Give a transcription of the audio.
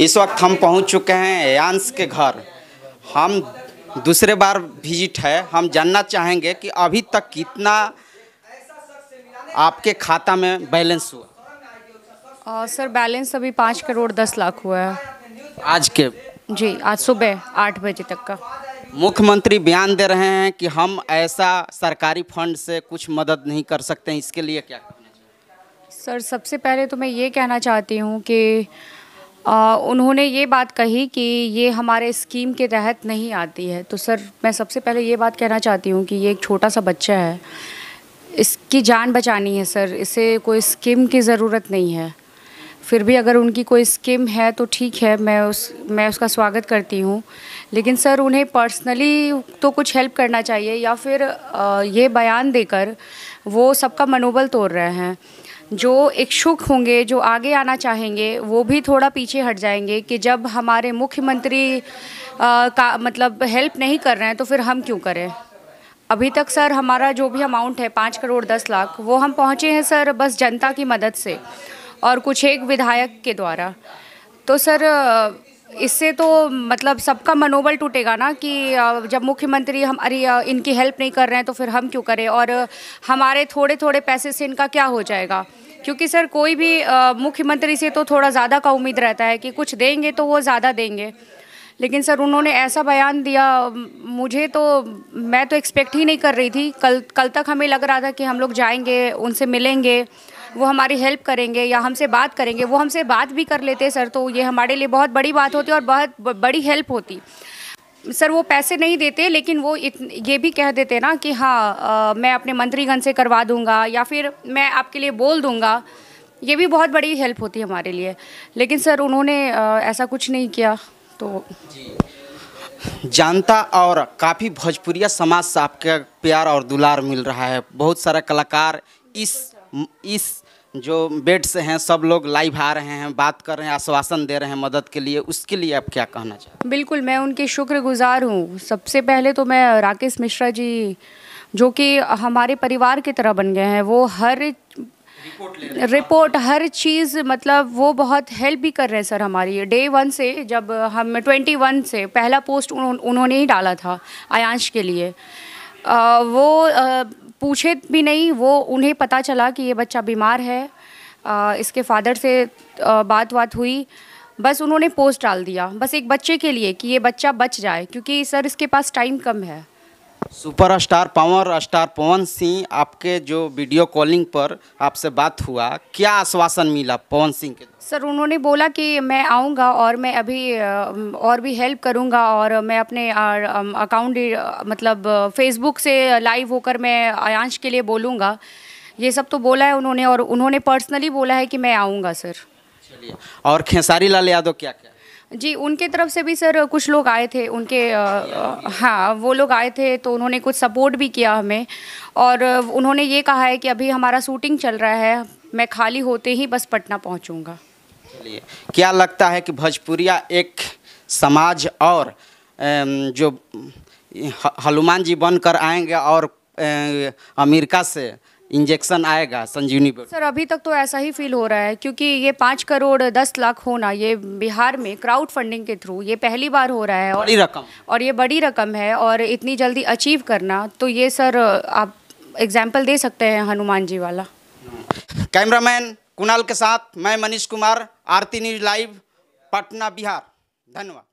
इस वक्त हम पहुंच चुके हैं यांस के घर हम दूसरे बार विजिट है हम जानना चाहेंगे कि अभी तक कितना आपके खाता में बैलेंस हुआ आ, सर बैलेंस अभी पाँच करोड़ दस लाख हुआ है आज के जी आज सुबह आठ बजे तक का मुख्यमंत्री बयान दे रहे हैं कि हम ऐसा सरकारी फंड से कुछ मदद नहीं कर सकते हैं इसके लिए क्या सर सबसे पहले तो मैं ये कहना चाहती हूँ कि उन्होंने ये बात कही कि ये हमारे स्कीम के तहत नहीं आती है तो सर मैं सबसे पहले ये बात कहना चाहती हूँ कि ये एक छोटा सा बच्चा है इसकी जान बचानी है सर इसे कोई स्कीम की ज़रूरत नहीं है फिर भी अगर उनकी कोई स्कीम है तो ठीक है मैं उस मैं उसका स्वागत करती हूँ लेकिन सर उन्हें पर्सनली तो कुछ हेल्प करना चाहिए या फिर ये बयान देकर वो सबका मनोबल तोड़ रहे हैं जो इच्छुक होंगे जो आगे आना चाहेंगे वो भी थोड़ा पीछे हट जाएंगे कि जब हमारे मुख्यमंत्री का मतलब हेल्प नहीं कर रहे हैं तो फिर हम क्यों करें अभी तक सर हमारा जो भी अमाउंट है पाँच करोड़ दस लाख वो हम पहुँचे हैं सर बस जनता की मदद से और कुछ एक विधायक के द्वारा तो सर इससे तो मतलब सबका मनोबल टूटेगा ना कि जब मुख्यमंत्री हम अरे इनकी हेल्प नहीं कर रहे हैं तो फिर हम क्यों करें और हमारे थोड़े थोड़े पैसे से इनका क्या हो जाएगा क्योंकि सर कोई भी मुख्यमंत्री से तो थोड़ा ज़्यादा का उम्मीद रहता है कि कुछ देंगे तो वो ज़्यादा देंगे लेकिन सर उन्होंने ऐसा बयान दिया मुझे तो मैं तो एक्सपेक्ट ही नहीं कर रही थी कल कल तक हमें लग रहा था कि हम लोग जाएंगे उनसे मिलेंगे वो हमारी हेल्प करेंगे या हमसे बात करेंगे वो हमसे बात भी कर लेते सर तो ये हमारे लिए बहुत बड़ी बात होती और बहुत बड़ी हेल्प होती सर वो पैसे नहीं देते लेकिन वो इत, ये भी कह देते ना कि हाँ आ, मैं अपने मंत्रीगण से करवा दूंगा या फिर मैं आपके लिए बोल दूंगा ये भी बहुत बड़ी हेल्प होती है हमारे लिए लेकिन सर उन्होंने आ, ऐसा कुछ नहीं किया तो जानता और काफ़ी भोजपुरिया समाज से आपका प्यार और दुलार मिल रहा है बहुत सारे कलाकार इस इस जो बेड से हैं सब लोग लाइव आ रहे हैं बात कर रहे हैं आश्वासन दे रहे हैं मदद के लिए उसके लिए आप क्या कहना चाहते बिल्कुल मैं उनके शुक्रगुजार हूँ सबसे पहले तो मैं राकेश मिश्रा जी जो कि हमारे परिवार की तरह बन गए हैं वो हर रिपोर्ट हर चीज़ मतलब वो बहुत हेल्प भी कर रहे हैं सर हमारी डे वन से जब हम ट्वेंटी वन से पहला पोस्ट उन, उन्होंने ही डाला था आयांश के लिए आ, वो आ, पूछे भी नहीं वो उन्हें पता चला कि ये बच्चा बीमार है आ, इसके फादर से आ, बात बात हुई बस उन्होंने पोस्ट डाल दिया बस एक बच्चे के लिए कि ये बच्चा बच जाए क्योंकि सर इसके पास टाइम कम है super star power star Pawan Singh आपके जो वीडियो कॉलिंग पर आपसे बात हुआ क्या आश्वासन मिला पवन सिंह के सर उन्होंने बोला कि मैं आऊँगा और मैं अभी और भी हेल्प करूँगा और मैं अपने अकाउंट मतलब फेसबुक से लाइव होकर मैं आयांश के लिए बोलूँगा ये सब तो बोला है उन्होंने और उन्होंने पर्सनली बोला है कि मैं आऊँगा सर चलिए और खेसारी लाल यादव क्या क्या जी उनके तरफ से भी सर कुछ लोग आए थे उनके हाँ वो लोग आए थे तो उन्होंने कुछ सपोर्ट भी किया हमें और उन्होंने ये कहा है कि अभी हमारा शूटिंग चल रहा है मैं खाली होते ही बस पटना पहुँचूँगा चलिए क्या लगता है कि भोजपुरिया एक समाज और जो हनुमान जी बनकर आएंगे और अमेरिका से इंजेक्शन आएगा संजीवनी सर अभी तक तो ऐसा ही फील हो रहा है क्योंकि ये पाँच करोड़ दस लाख होना ये बिहार में क्राउड फंडिंग के थ्रू ये पहली बार हो रहा है और बड़ी रकम और ये बड़ी रकम है और इतनी जल्दी अचीव करना तो ये सर आप एग्जाम्पल दे सकते हैं हनुमान जी वाला कैमरामैन कुणाल के साथ मैं मनीष कुमार आरती न्यूज लाइव पटना बिहार धन्यवाद